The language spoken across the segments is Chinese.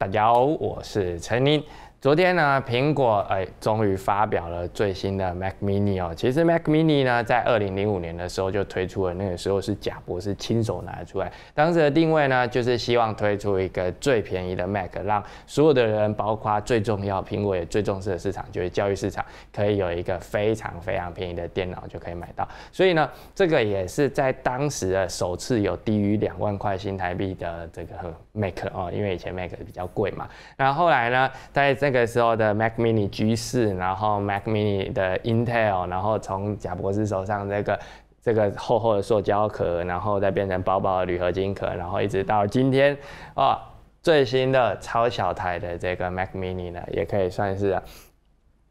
大家好，我是陈林。昨天呢，苹果哎终于发表了最新的 Mac Mini 哦。其实 Mac Mini 呢，在二零零五年的时候就推出了，那个时候是贾博士亲手拿出来。当时的定位呢，就是希望推出一个最便宜的 Mac，让所有的人，包括最重要苹果也最重视的市场，就是教育市场，可以有一个非常非常便宜的电脑就可以买到。所以呢，这个也是在当时的首次有低于两万块新台币的这个 Mac 哦，因为以前 Mac 比较贵嘛。那后后来呢，在这那个时候的 Mac Mini 居士，然后 Mac Mini 的 Intel，然后从贾博士手上这个这个厚厚的塑胶壳，然后再变成薄薄的铝合金壳，然后一直到今天啊，最新的超小台的这个 Mac Mini 呢，也可以算是。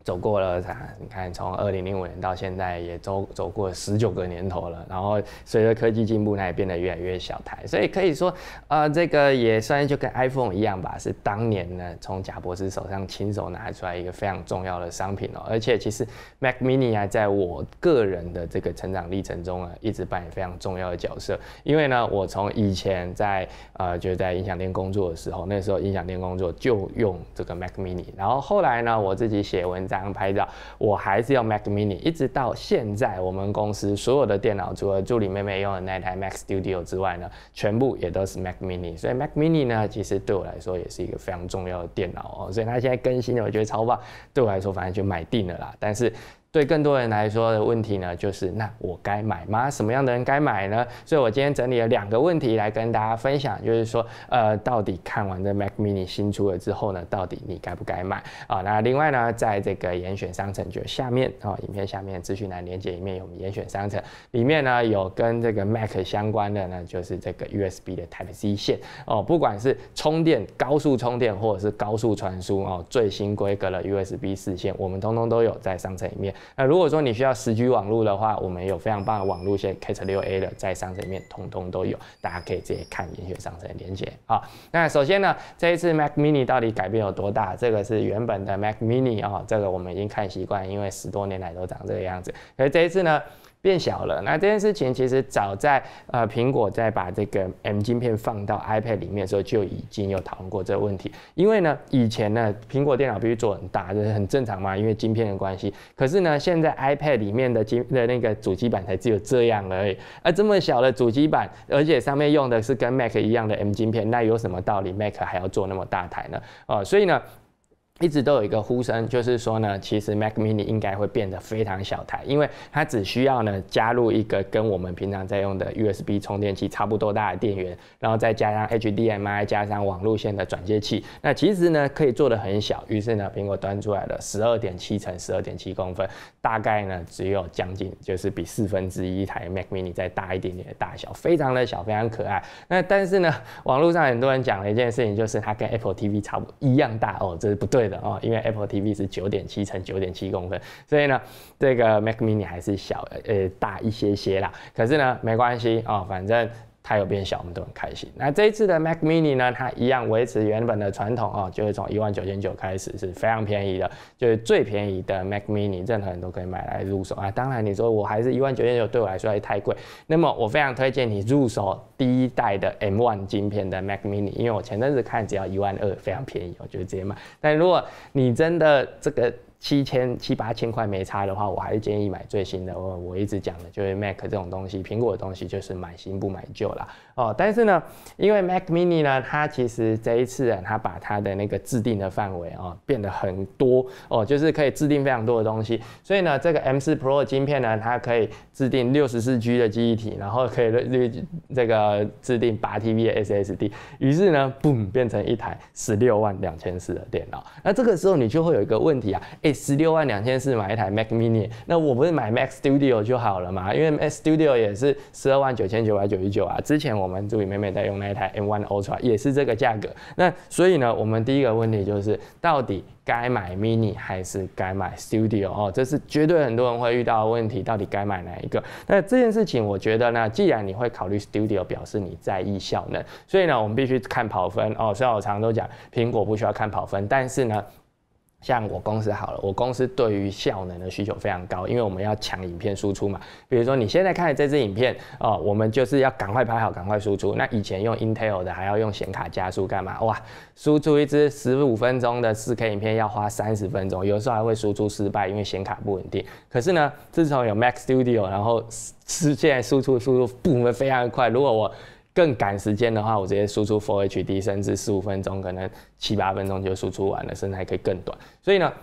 走过了你看从二零零五年到现在也走走过十九个年头了。然后随着科技进步，它也变得越来越小台。所以可以说，呃，这个也算就跟 iPhone 一样吧，是当年呢从贾博士手上亲手拿出来一个非常重要的商品哦。而且其实 Mac Mini 啊，在我个人的这个成长历程中啊，一直扮演非常重要的角色。因为呢，我从以前在呃就在音响店工作的时候，那时候音响店工作就用这个 Mac Mini。然后后来呢，我自己写文章。拍照，我还是用 Mac Mini，一直到现在我们公司所有的电脑，除了助理妹妹用的那台 Mac Studio 之外呢，全部也都是 Mac Mini。所以 Mac Mini 呢，其实对我来说也是一个非常重要的电脑哦。所以它现在更新的，我觉得超棒，对我来说反正就买定了啦。但是。对更多人来说的问题呢，就是那我该买吗？什么样的人该买呢？所以我今天整理了两个问题来跟大家分享，就是说，呃，到底看完这 Mac Mini 新出了之后呢，到底你该不该买啊？那另外呢，在这个严选商城就下面啊，影片下面资讯栏连接里面有严选商城，里面呢有跟这个 Mac 相关的呢，就是这个 USB 的 Type C 线哦，不管是充电、高速充电或者是高速传输哦，最新规格的 USB 四线，我们通通都有在商城里面。那如果说你需要十 G 网络的话，我们有非常棒的网路线 K 七六 A 的，在商城里面通通都有，大家可以直接看联雪商城连接好，那首先呢，这一次 Mac Mini 到底改变有多大？这个是原本的 Mac Mini 啊，这个我们已经看习惯，因为十多年来都长这个样子。以这一次呢？变小了，那这件事情其实早在呃苹果在把这个 M 芯片放到 iPad 里面的时候就已经有讨论过这个问题。因为呢，以前呢苹果电脑必须做很大，这是很正常嘛，因为晶片的关系。可是呢，现在 iPad 里面的晶的那个主机板才只有这样而已，而这么小的主机板，而且上面用的是跟 Mac 一样的 M 芯片，那有什么道理？Mac 还要做那么大台呢？啊，所以呢？一直都有一个呼声，就是说呢，其实 Mac mini 应该会变得非常小台，因为它只需要呢加入一个跟我们平常在用的 USB 充电器差不多大的电源，然后再加上 HDMI 加上网路线的转接器，那其实呢可以做的很小。于是呢苹果端出来了十二点七乘十二点七公分，大概呢只有将近就是比四分之一台 Mac mini 再大一点点的大小，非常的小，非常可爱。那但是呢网络上很多人讲的一件事情，就是它跟 Apple TV 差不一样大哦，这是不对。哦，因为 Apple TV 是九点七乘九点七公分，所以呢，这个 Mac Mini 还是小呃大一些些啦。可是呢，没关系啊，反正。它有变小，我们都很开心。那这一次的 Mac Mini 呢，它一样维持原本的传统啊，就是从一万九千九开始，是非常便宜的，就是最便宜的 Mac Mini，任何人都可以买来入手啊。当然，你说我还是一万九千九对我来说还太贵，那么我非常推荐你入手第一代的 M1 芯片的 Mac Mini，因为我前阵子看只要一万二，非常便宜，我就直接买。但如果你真的这个，七千七八千块没差的话，我还是建议买最新的。哦，我一直讲的就是 Mac 这种东西，苹果的东西就是买新不买旧啦。哦，但是呢，因为 Mac Mini 呢，它其实这一次啊，它把它的那个制定的范围啊变得很多哦，就是可以制定非常多的东西。所以呢，这个 m 四 Pro 的晶片呢，它可以制定六十四 G 的记忆体，然后可以立这个制定八 TB 的 SSD。于是呢，boom 变成一台十六万两千四的电脑。那这个时候你就会有一个问题啊。十六万两千四买一台 Mac Mini，那我不是买 Mac Studio 就好了吗？因为 Mac Studio 也是十二万九千九百九十九啊。之前我们助理妹妹在用那一台 M1 Ultra，也是这个价格。那所以呢，我们第一个问题就是，到底该买 Mini 还是该买 Studio？哦，这是绝对很多人会遇到的问题，到底该买哪一个？那这件事情，我觉得呢，既然你会考虑 Studio，表示你在意效能，所以呢，我们必须看跑分哦。虽然我常都讲苹果不需要看跑分，但是呢。像我公司好了，我公司对于效能的需求非常高，因为我们要抢影片输出嘛。比如说你现在看的这支影片哦，我们就是要赶快拍好，赶快输出。那以前用 Intel 的还要用显卡加速干嘛？哇，输出一支十五分钟的四 k 影片要花三十分钟，有时候还会输出失败，因为显卡不稳定。可是呢，自从有 Max Studio，然后现在输出速度不会非常快。如果我更赶时间的话，我直接输出 f u four h D，甚至十五分钟，可能七八分钟就输出完了，甚至还可以更短。所以呢。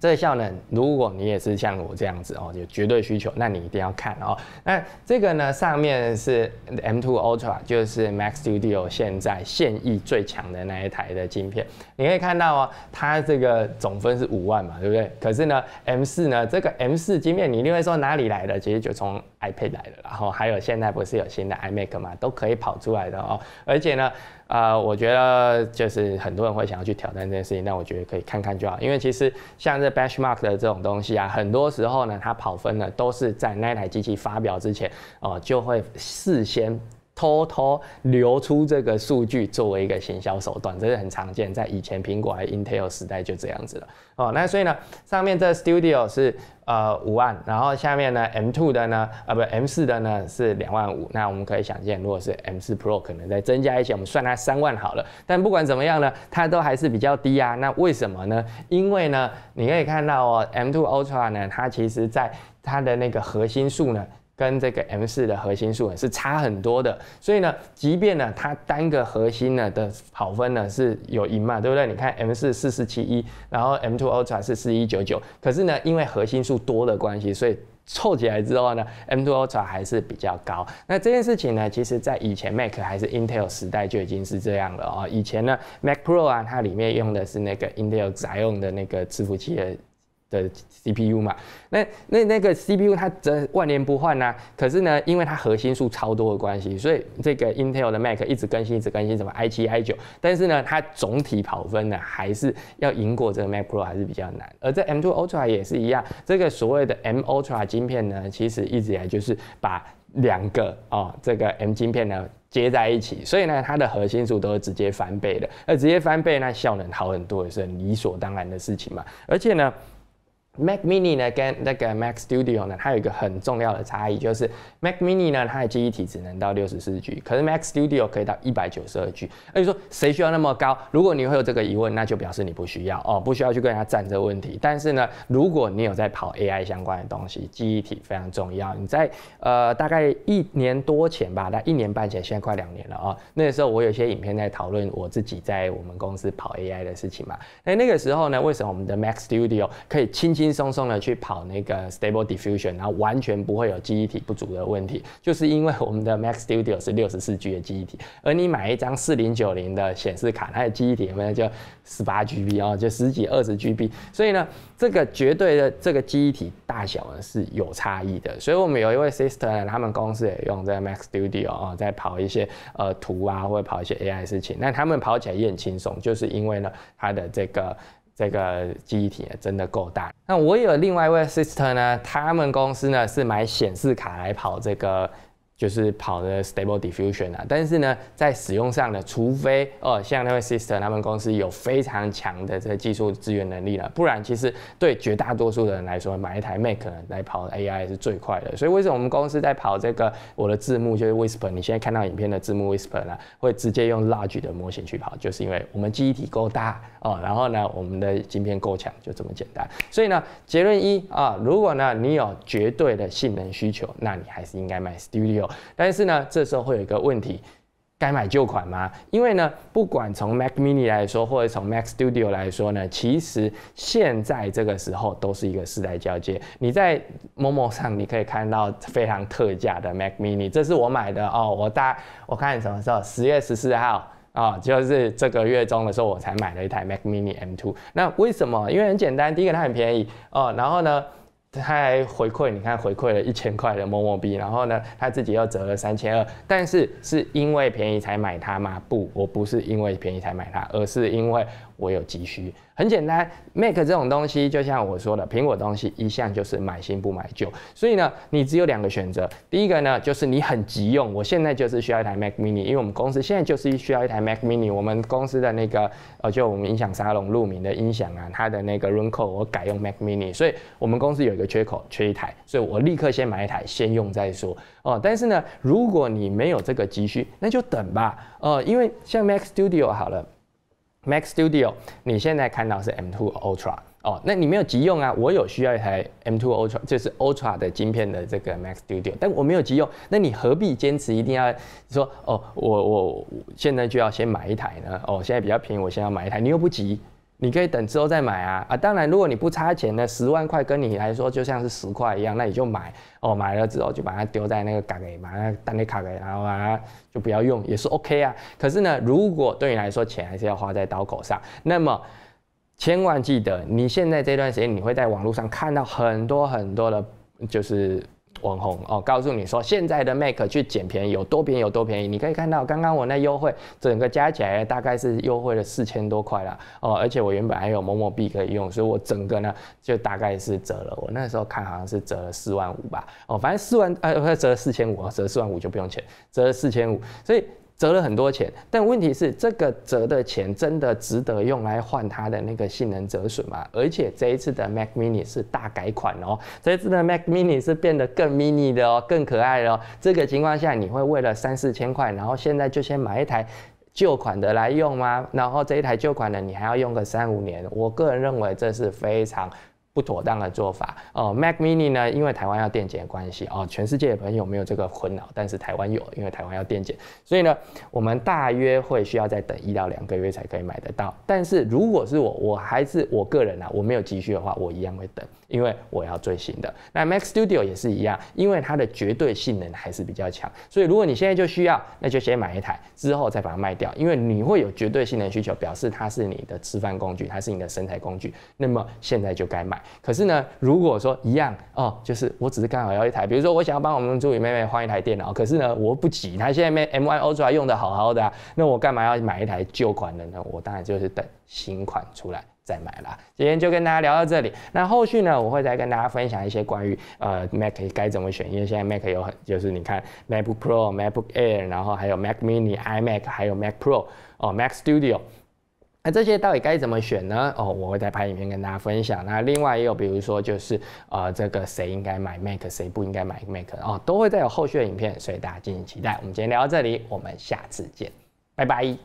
这个效能，如果你也是像我这样子哦，有绝对需求，那你一定要看哦。那这个呢，上面是 M2 Ultra，就是 Mac Studio 现在现役最强的那一台的晶片。你可以看到哦，它这个总分是五万嘛，对不对？可是呢，M4 呢，这个 M4 晶片，你定会说哪里来的？其实就从 iPad 来的，然后还有现在不是有新的 iMac 嘛，都可以跑出来的哦。而且呢。呃，我觉得就是很多人会想要去挑战这件事情，但我觉得可以看看就好，因为其实像这 benchmark 的这种东西啊，很多时候呢，它跑分呢都是在那台机器发表之前哦，就会事先。偷偷流出这个数据作为一个行销手段，这是很常见。在以前苹果和 Intel 时代就这样子了。哦，那所以呢，上面这 Studio 是呃五万，然后下面呢 M2 的呢，啊不 M4 的呢是两万五。那我们可以想见，如果是 M4 Pro 可能再增加一些，我们算它三万好了。但不管怎么样呢，它都还是比较低啊。那为什么呢？因为呢，你可以看到哦，M2 Ultra 呢，它其实在它的那个核心数呢。跟这个 m 四的核心数是差很多的，所以呢，即便呢它单个核心呢的跑分呢是有赢嘛，对不对？你看 m 四四四七一，然后 m two Ultra 是四一九九，可是呢，因为核心数多的关系，所以凑起来之后呢，M2 Ultra 还是比较高。那这件事情呢，其实在以前 Mac 还是 Intel 时代就已经是这样了啊。以前呢 Mac Pro 啊，它里面用的是那个 Intel 原用的那个伺服器。的 CPU 嘛，那那那个 CPU 它则万年不换呐，可是呢，因为它核心数超多的关系，所以这个 Intel 的 Mac 一直更新，一直更新，什么 i 七 i 九，但是呢，它总体跑分呢还是要赢过这个 Mac Pro 还是比较难。而这 M2 Ultra 也是一样，这个所谓的 M Ultra 晶片呢，其实一直以来就是把两个哦这个 M 晶片呢接在一起，所以呢，它的核心数都是直接翻倍的，而直接翻倍，那效能好很多也是很理所当然的事情嘛，而且呢。Mac Mini 呢，跟那个 Mac Studio 呢，它有一个很重要的差异，就是 Mac Mini 呢，它的记忆体只能到六十四 G，可是 Mac Studio 可以到一百九十二 G。那你说谁需要那么高？如果你会有这个疑问，那就表示你不需要哦，不需要去跟人家站这个问题。但是呢，如果你有在跑 AI 相关的东西，记忆体非常重要。你在呃大概一年多前吧，那一年半前，现在快两年了啊。那个时候我有些影片在讨论我自己在我们公司跑 AI 的事情嘛。那那个时候呢，为什么我们的 Mac Studio 可以轻轻？轻松松的去跑那个 Stable Diffusion，然后完全不会有记忆体不足的问题，就是因为我们的 Mac Studio 是六十四 G 的记忆体，而你买一张四零九零的显示卡，它的记忆体有没有就十八 G B 哦，就十几二十 G B，所以呢，这个绝对的这个记忆体大小呢是有差异的。所以我们有一位 sister，呢，他们公司也用在 Mac Studio 哦，在跑一些呃图啊，或者跑一些 AI 事情，那他们跑起来也很轻松，就是因为呢，它的这个。这个记忆体真的够大。那我有另外一位 sister 呢，他们公司呢是买显示卡来跑这个。就是跑的 Stable Diffusion 啊，但是呢，在使用上呢，除非哦像那位 sister 他们公司有非常强的这个技术资源能力了，不然其实对绝大多数的人来说，买一台 Mac 来跑 AI 是最快的。所以为什么我们公司在跑这个我的字幕就是 Whisper，你现在看到影片的字幕 Whisper 呢，会直接用 large 的模型去跑，就是因为我们记忆体够大哦，然后呢，我们的晶片够强，就这么简单。所以呢，结论一啊，如果呢你有绝对的性能需求，那你还是应该买 Studio。但是呢，这时候会有一个问题，该买旧款吗？因为呢，不管从 Mac Mini 来说，或者从 Mac Studio 来说呢，其实现在这个时候都是一个世代交接。你在某某上，你可以看到非常特价的 Mac Mini，这是我买的哦。我大，我看什么时候，十月十四号啊，就是这个月中的时候，我才买了一台 Mac Mini M2。那为什么？因为很简单，第一个它很便宜哦，然后呢？他还回馈，你看回馈了一千块的某某币，然后呢，他自己又折了三千二，但是是因为便宜才买它吗？不，我不是因为便宜才买它，而是因为。我有急需，很简单，Mac 这种东西就像我说的，苹果东西一向就是买新不买旧，所以呢，你只有两个选择。第一个呢，就是你很急用，我现在就是需要一台 Mac Mini，因为我们公司现在就是需要一台 Mac Mini，我们公司的那个呃，就我们音响沙龙鹿鸣的音响啊，它的那个 r o c o 我改用 Mac Mini，所以我们公司有一个缺口，缺一台，所以我立刻先买一台，先用再说。哦，但是呢，如果你没有这个急需，那就等吧。呃，因为像 Mac Studio 好了。Max Studio，你现在看到是 M2 Ultra，哦，那你没有急用啊，我有需要一台 M2 Ultra，就是 Ultra 的晶片的这个 Max Studio，但我没有急用，那你何必坚持一定要说哦，我我现在就要先买一台呢？哦，现在比较便宜，我先要买一台，你又不急。你可以等之后再买啊啊！当然，如果你不差钱呢，十万块，跟你来说就像是十块一样，那你就买哦。买了之后就把它丢在那个卡里嘛，单那卡给，然后啊就不要用也是 OK 啊。可是呢，如果对你来说钱还是要花在刀口上，那么千万记得，你现在这段时间你会在网络上看到很多很多的，就是。网红哦，告诉你说，现在的 Mac 去捡便宜有多便宜有多便宜。你可以看到，刚刚我那优惠整个加起来大概是优惠了四千多块啦。哦，而且我原本还有某某币可以用，所以我整个呢就大概是折了。我那时候看好像是折了四万五吧，哦，反正四万呃折四千五啊，折四万五就不用钱，折了四千五，所以。折了很多钱，但问题是这个折的钱真的值得用来换它的那个性能折损吗？而且这一次的 Mac Mini 是大改款哦，这一次的 Mac Mini 是变得更 mini 的哦，更可爱哦。这个情况下，你会为了三四千块，然后现在就先买一台旧款的来用吗？然后这一台旧款的你还要用个三五年，我个人认为这是非常。不妥当的做法哦，Mac Mini 呢，因为台湾要电解的关系哦，全世界的朋友没有这个困扰，但是台湾有，因为台湾要电解，所以呢，我们大约会需要再等一到两个月才可以买得到。但是如果是我，我还是我个人啊，我没有急需的话，我一样会等。因为我要最新的，那 Mac Studio 也是一样，因为它的绝对性能还是比较强，所以如果你现在就需要，那就先买一台，之后再把它卖掉，因为你会有绝对性能需求，表示它是你的吃饭工具，它是你的身材工具，那么现在就该买。可是呢，如果说一样哦，就是我只是刚好要一台，比如说我想要帮我们助理妹妹换一台电脑，可是呢，我不急，她现在 M1 Ultra 用的好好的啊，那我干嘛要买一台旧款的呢？我当然就是等新款出来。再买了，今天就跟大家聊到这里。那后续呢，我会再跟大家分享一些关于呃 Mac 该怎么选，因为现在 Mac 有很就是你看 MacBook Pro、MacBook Air，然后还有 Mac Mini、iMac，还有 Mac Pro、哦 Mac Studio，那这些到底该怎么选呢？哦，我会再拍影片跟大家分享。那另外也有，比如说就是呃这个谁应该买 Mac，谁不应该买 Mac，哦，都会再有后续的影片，所以大家敬请期待。我们今天聊到这里，我们下次见，拜拜。